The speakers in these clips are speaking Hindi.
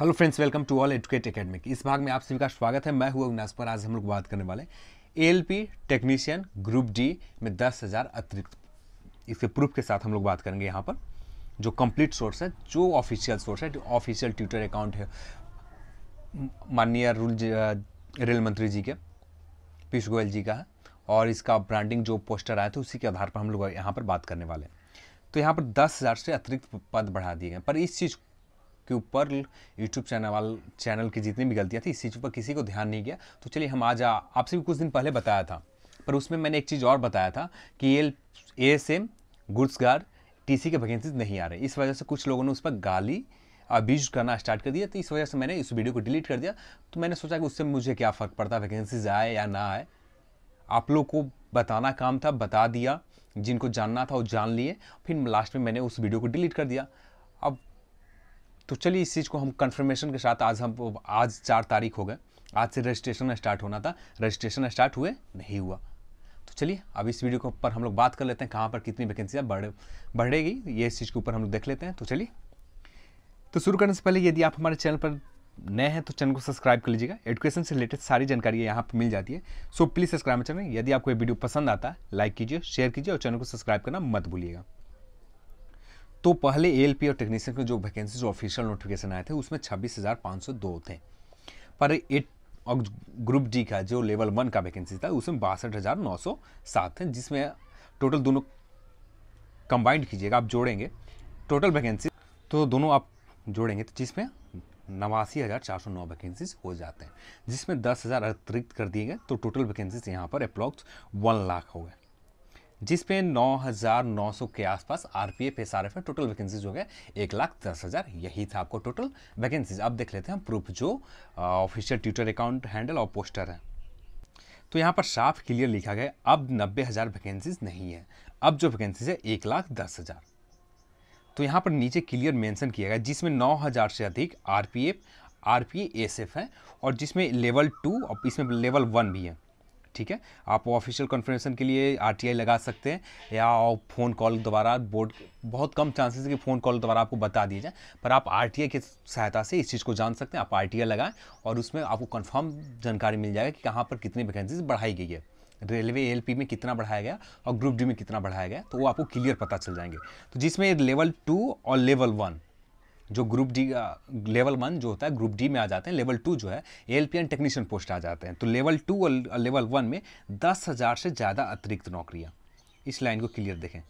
hello friends welcome to all educate academic इस भाग में आप सभी का स्वागत है मैं हुआ अविनाश पर आज हम लोग बात करने वाले L P technician group D में दस हज़ार अतिरिक्त इसके प्रूफ के साथ हम लोग बात करेंगे यहाँ पर जो कंप्लीट सोर्स है जो ऑफिशियल सोर्स है ऑफिशियल ट्विटर अकाउंट है माननीय रूल रेल मंत्री जी के पीयूष गोयल जी का है और इसका ब्रांडिंग जो पोस्टर आया था उसी के आधार पर हम लोग यहाँ पर बात करने वाले हैं तो यहाँ पर दस हज़ार से अतिरिक्त पद बढ़ा दिए गए पर इस चीज़ के ऊपर यूट्यूब चैनल वाल चैनल की जितनी भी गलतियाँ थी इस चीज़ पर किसी को ध्यान नहीं गया तो चलिए हम आज आपसे भी कुछ दिन पहले बताया था पर उसमें मैंने एक चीज़ और बताया था कि L A S M goods guard T C के वैकेंसीज नहीं आ रहे इस वजह से कुछ लोगों ने उस पर गाली अब्यूज करना स्टार्ट कर दिया तो इस वजह से मैंने इस वीडियो को डिलीट कर दिया तो मैंने सोचा कि उससे मुझे क्या फ़र्क पड़ता वैकेंसीज आए या ना आए आप लोग को बताना काम था बता दिया जिनको जानना था वो जान लिए फिर लास्ट में मैंने उस वीडियो को डिलीट कर दिया तो चलिए इस चीज़ को हम कन्फर्मेशन के साथ आज हम आज चार तारीख हो गए आज से रजिस्ट्रेशन स्टार्ट होना था रजिस्ट्रेशन स्टार्ट हुए नहीं हुआ तो चलिए अब इस वीडियो के ऊपर हम लोग बात कर लेते हैं कहाँ पर कितनी वैकेंसियाँ बढ़ बढ़ेगी ये इस चीज़ के ऊपर हम लोग देख लेते हैं तो चलिए तो शुरू करने से पहले यदि आप हमारे चैनल पर नए हैं तो चैनल को सब्सक्राइब कर लीजिएगा एजुकेशन से रिलेटेड सारी जानकारी यहाँ पर मिल जाती है सो प्लीज़ सब्सक्राइब चैनल यदि आपको ये वीडियो पसंद आता है लाइक कीजिए शेयर कीजिए और चैनल को सब्सक्राइब करना मत भूलिएगा तो पहले ए और टेक्नीशियन के जो वैकेंसीज ऑफिशियल नोटिफिकेशन आए थे उसमें छब्बीस हज़ार पाँच सौ दो थे पर एट और ग्रुप डी का जो लेवल वन का वैकेंसी था उसमें बासठ हज़ार नौ सौ सात है जिसमें टोटल दोनों कंबाइंड कीजिएगा आप जोड़ेंगे टोटल वैकेंसी तो दोनों आप जोड़ेंगे तो जिसमें नवासी हज़ार चार सौ नौ वैकेंसीज हो जाते हैं जिसमें दस हज़ार अतिरिक्त कर दिए गए तो टोटल वैकेंसीज यहाँ पर अप्रॉक्स वन लाख हो गए जिसपे नौ हज़ार नौ सौ के आसपास आरपीएफ एसआरएफ है टोटल वैकेंसीज हो गए एक लाख दस हज़ार यही था आपको टोटल वैकेंसीज अब देख लेते हैं प्रूफ जो ऑफिशियल ट्विटर अकाउंट हैंडल और पोस्टर है तो यहाँ पर साफ क्लियर लिखा गया अब नब्बे हज़ार वैकेंसीज नहीं है अब जो वैकेंसीज है एक लाख दस हज़ार तो यहाँ पर नीचे क्लियर मेंशन किया गया जिसमें नौ हज़ार से अधिक आरपीएफ आरपीएसएफ है और जिसमें लेवल टू और इसमें लेवल वन भी है ठीक है आप ऑफिशियल कॉन्फ्रेंसन के लिए आर लगा सकते हैं या फ़ोन कॉल द्वारा बोर्ड बहुत कम चांसेस है कि फ़ोन कॉल द्वारा आपको बता दिया जाए पर आप आर की सहायता से इस चीज़ को जान सकते हैं आप आर लगाएं और उसमें आपको कन्फर्म जानकारी मिल जाएगा कि कहाँ पर कितनी वैकेंसीज बढ़ाई गई है रेलवे एल में कितना बढ़ाया गया और ग्रुप डी में कितना बढ़ाया गया तो वो आपको क्लियर पता चल जाएंगे तो जिसमें लेवल टू और लेवल वन जो ग्रुप डी लेवल वन जो होता है ग्रुप डी में आ जाते हैं लेवल टू जो है एल पी टेक्नीशियन पोस्ट आ जाते हैं तो लेवल टू और लेवल uh, वन में दस हज़ार से ज़्यादा अतिरिक्त नौकरियाँ इस लाइन को क्लियर देखें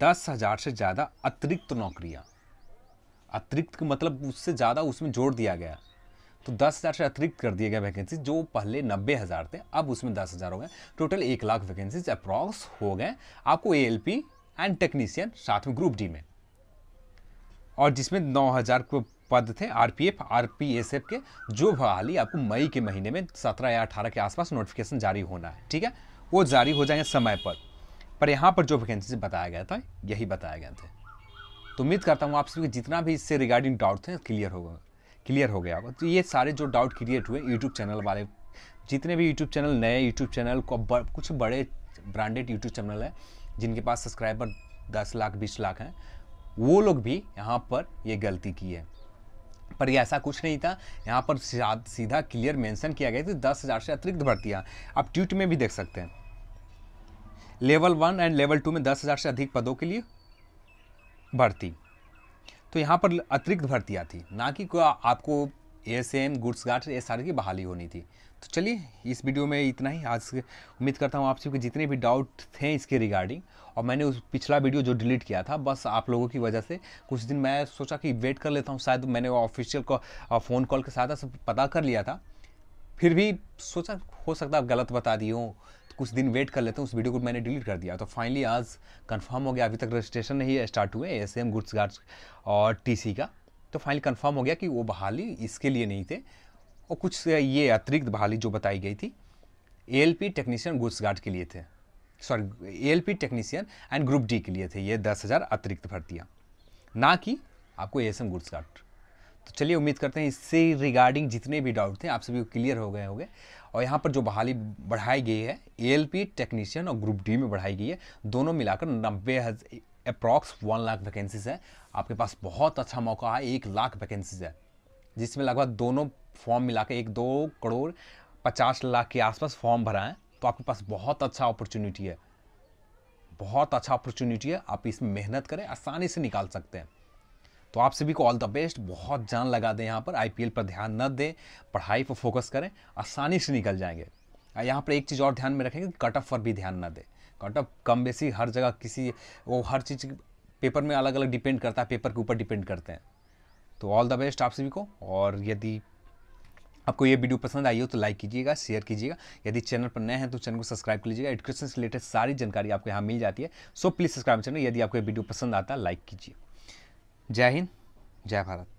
दस हज़ार से ज़्यादा अतिरिक्त नौकरियाँ अतिरिक्त मतलब उससे ज़्यादा उसमें जोड़ दिया गया तो दस हज़ार से अतिरिक्त कर दिया गया वैकेंसी जो पहले नब्बे हज़ार थे अब उसमें दस हज़ार हो गए टोटल एक लाख वैकेंसीज अप्रॉक्स हो गए आपको A L P and technician साथ में ग्रुप डी में और जिसमें 9000 को पद थे आरपीएफ आरपीएसएफ के जो बहाली आपको मई के महीने में 17 या 18 के आसपास नोटिफिकेशन जारी होना है ठीक है वो जारी हो जाएंगे समय पर पर यहाँ पर जो वैकेंसी बताया गया था यही बताया गया था तो उम्मीद करता हूँ आप सभी जितना भी इससे रिगार्डिंग डाउट थे क्लियर हो क्लियर हो गया तो ये सारे जो डाउट क्रिएट हुए यूट्यूब चैनल वाले जितने भी यूट्यूब चैनल नए यूट्यूब चैनल को कुछ बड़े ब्रांडेड यूट्यूब चैनल हैं जिनके पास सब्सक्राइबर दस लाख बीस लाख हैं वो लोग भी यहाँ पर ये गलती की है पर ये ऐसा कुछ नहीं था यहाँ पर सीधा क्लियर मेंशन किया गया था दस हज़ार से अतिरिक्त भर्तियाँ आप ट्वीट में भी देख सकते हैं level one and level two में दस हज़ार से अधिक पदों के लिए भर्ती तो यहाँ पर अतिरिक्त भर्तियाँ थी ना कि आपको आपको एस एम गुड्स गार्ड ये सारे की बहाली होनी थी तो चलिए इस वीडियो में इतना ही आज उम्मीद करता हूँ आपसे कि जितने भी डाउट थे इसके रिगार्डिंग और मैंने उस पिछला वीडियो जो डिलीट किया था बस आप लोगों की वजह से कुछ दिन मैं सोचा कि वेट कर लेता हूँ शायद मैंने ऑफिशियल को फ़ोन कॉल के साथ पता कर लिया था फिर भी सोचा हो सकता है गलत बता दी हूँ तो कुछ दिन वेट कर लेता हूँ उस वीडियो को मैंने डिलीट कर दिया तो फाइनली आज कन्फर्म हो गया अभी तक रजिस्ट्रेशन नहीं स्टार्ट हुए एस एम गुड्स गार्ड्स और टी का तो फाइनली कन्फर्म हो गया कि वो बहाली इसके लिए नहीं थे और कुछ ये अतिरिक्त बहाली जो बताई गई थी A L P technician goods guard के लिए थे sorry A L P technician and group D के लिए थे ये दस हज़ार अतिरिक्त भर्तियाँ ना कि आपको A S M goods guard तो चलिए उम्मीद करते हैं इससे रिगार्डिंग जितने भी डाउट थे आप सभी को क्लियर हो गए होंगे और यहाँ पर जो बहाली बढ़ाई गई है ए एल पी टेक्नीशियन और ग्रुप डी में बढ़ाई गई है दोनों मिलाकर नब्बे हजार अप्रॉक्स वन लाख वैकेंसीज है आपके पास बहुत अच्छा मौका है एक लाख वैकेंसीज है जिसमें लगभग दोनों फॉर्म मिला के एक दो करोड़ पचास लाख के आसपास फॉर्म भरा है तो आपके पास बहुत अच्छा अपॉर्चुनिटी है बहुत अच्छा अपॉर्चुनिटी है आप इसमें मेहनत करें आसानी से निकाल सकते हैं तो आप सभी को ऑल द बेस्ट बहुत जान लगा दें यहाँ पर आई पर ध्यान न दें पढ़ाई पर फोकस करें आसानी से निकल जाएंगे यहाँ पर एक चीज़ और ध्यान में रखेंगे कट ऑफ पर भी ध्यान न दें कट ऑफ कम बेसी हर जगह किसी वो हर चीज़ पेपर में अलग अलग डिपेंड करता है पेपर के ऊपर डिपेंड करते हैं तो ऑल द बेस्ट आप सभी को और यदि आपको ये वीडियो पसंद आई हो तो लाइक कीजिएगा शेयर कीजिएगा यदि चैनल पर नए हैं तो चैनल को सब्सक्राइब कर लीजिएगा एजुकेशन से रिलेटेड सारी जानकारी आपको यहाँ मिल जाती है सो प्लीज़ सब्सक्राइब चैनल यदि आपको ये वीडियो पसंद आता है लाइक कीजिए जय हिंद जय भारत